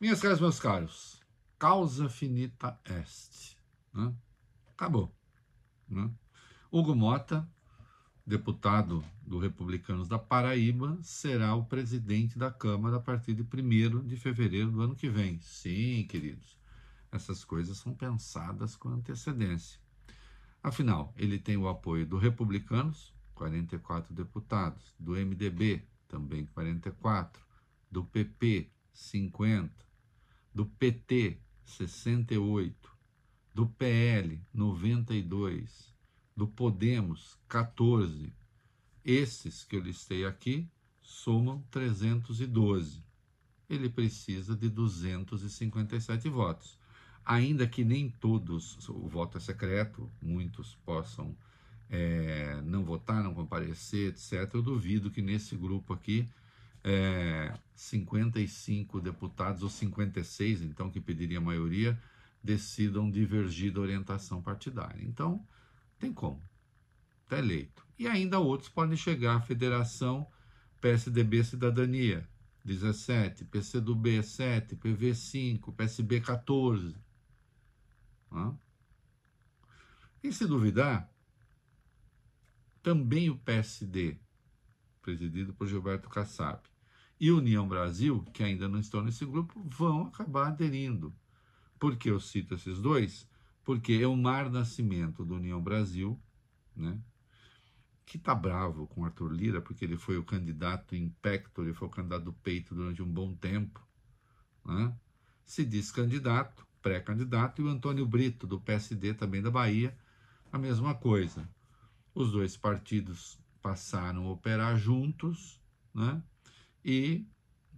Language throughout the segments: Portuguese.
Minhas caras, meus caros, causa finita est. Né? Acabou. Né? Hugo Mota, deputado do Republicanos da Paraíba, será o presidente da Câmara a partir de 1 de fevereiro do ano que vem. Sim, queridos, essas coisas são pensadas com antecedência. Afinal, ele tem o apoio do Republicanos, 44 deputados, do MDB, também 44, do PP, 50, do PT 68, do PL 92, do Podemos 14. Esses que eu listei aqui somam 312. Ele precisa de 257 votos. Ainda que nem todos, o voto é secreto, muitos possam é, não votar, não comparecer, etc. Eu duvido que nesse grupo aqui é, 55 deputados, ou 56, então, que pediria a maioria, decidam divergir da orientação partidária. Então, tem como. Está eleito. E ainda outros podem chegar à federação PSDB Cidadania, 17, PCdoB 7, PV 5, PSB 14. Né? E se duvidar, também o PSD, presidido por Gilberto Kassab, e União Brasil, que ainda não estão nesse grupo, vão acabar aderindo. Por que eu cito esses dois? Porque é o Mar Nascimento do União Brasil, né? que está bravo com Arthur Lira, porque ele foi o candidato em pecto, ele foi o candidato do peito durante um bom tempo, né? se diz candidato, pré-candidato, e o Antônio Brito, do PSD, também da Bahia, a mesma coisa. Os dois partidos passaram a operar juntos, né? e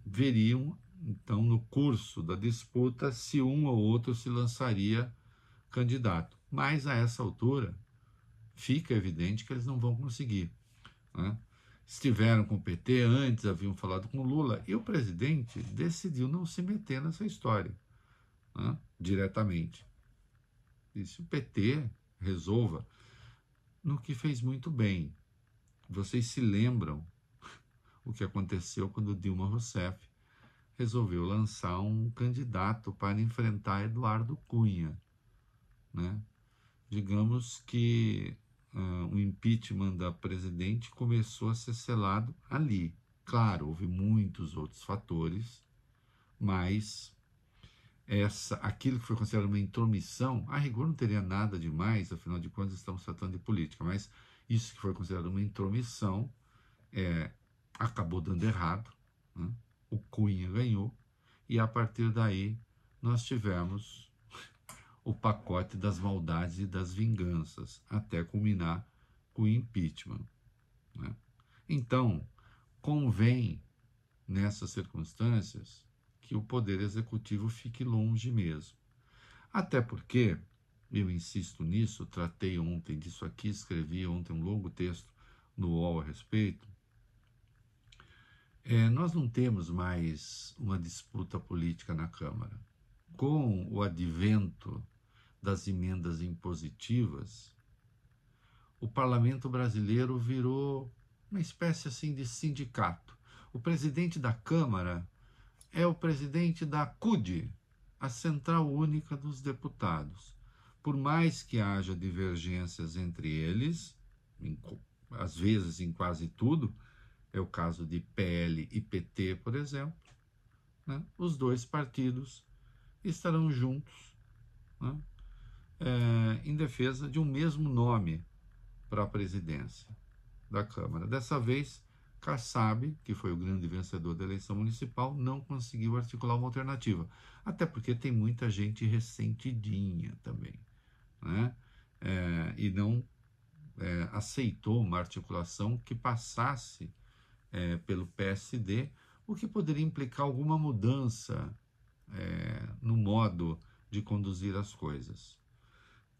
veriam, então, no curso da disputa, se um ou outro se lançaria candidato. Mas a essa altura, fica evidente que eles não vão conseguir. Né? Estiveram com o PT antes, haviam falado com o Lula, e o presidente decidiu não se meter nessa história né? diretamente. E se o PT resolva, no que fez muito bem. Vocês se lembram o que aconteceu quando Dilma Rousseff resolveu lançar um candidato para enfrentar Eduardo Cunha. Né? Digamos que uh, o impeachment da presidente começou a ser selado ali. Claro, houve muitos outros fatores, mas essa, aquilo que foi considerado uma intromissão, a rigor não teria nada de mais, afinal de contas estamos tratando de política, mas isso que foi considerado uma intromissão é, acabou dando errado, né? o Cunha ganhou, e a partir daí nós tivemos o pacote das maldades e das vinganças, até culminar com o impeachment. Né? Então, convém, nessas circunstâncias, que o poder executivo fique longe mesmo. Até porque, eu insisto nisso, tratei ontem disso aqui, escrevi ontem um longo texto no UOL a respeito, é, nós não temos mais uma disputa política na Câmara. Com o advento das emendas impositivas, o parlamento brasileiro virou uma espécie assim de sindicato. O presidente da Câmara é o presidente da CUD, a Central Única dos Deputados. Por mais que haja divergências entre eles, em, às vezes em quase tudo, é o caso de PL e PT, por exemplo, né? os dois partidos estarão juntos né? é, em defesa de um mesmo nome para a presidência da Câmara. Dessa vez, Kassab, que foi o grande vencedor da eleição municipal, não conseguiu articular uma alternativa. Até porque tem muita gente ressentidinha também. Né? É, e não é, aceitou uma articulação que passasse é, pelo PSD, o que poderia implicar alguma mudança é, no modo de conduzir as coisas.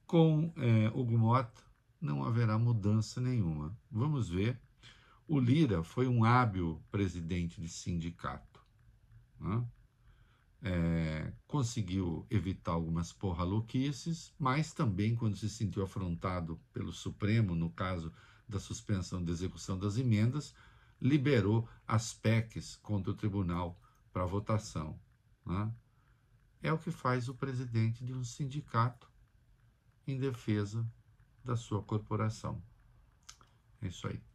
Com é, o Gumot não haverá mudança nenhuma. Vamos ver. O Lira foi um hábil presidente de sindicato. Né? É, conseguiu evitar algumas porra louquices, mas também quando se sentiu afrontado pelo Supremo, no caso da suspensão da execução das emendas, liberou as PECs contra o tribunal para votação. Né? É o que faz o presidente de um sindicato em defesa da sua corporação. É isso aí.